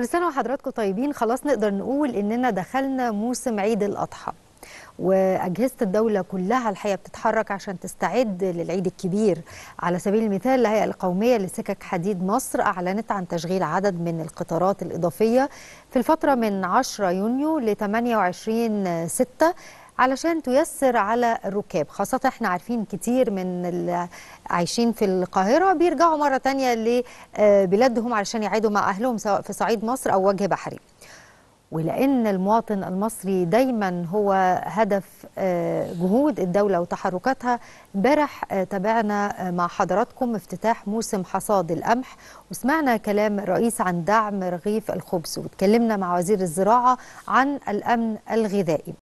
كل سنه وحضراتكم طيبين خلاص نقدر نقول اننا دخلنا موسم عيد الاضحى واجهزه الدوله كلها الحقيقه بتتحرك عشان تستعد للعيد الكبير على سبيل المثال الهيئه القوميه لسكك حديد مصر اعلنت عن تشغيل عدد من القطارات الاضافيه في الفتره من 10 يونيو ل 28 6 علشان تيسر على الركاب خاصة احنا عارفين كتير من اللي عايشين في القاهرة بيرجعوا مرة تانية لبلادهم آه، علشان يعيدوا مع أهلهم سواء في صعيد مصر أو وجه بحري ولأن المواطن المصري دايما هو هدف آه، جهود الدولة وتحركاتها امبارح آه، تابعنا مع حضراتكم افتتاح موسم حصاد القمح وسمعنا كلام الرئيس عن دعم رغيف الخبز وتكلمنا مع وزير الزراعة عن الأمن الغذائي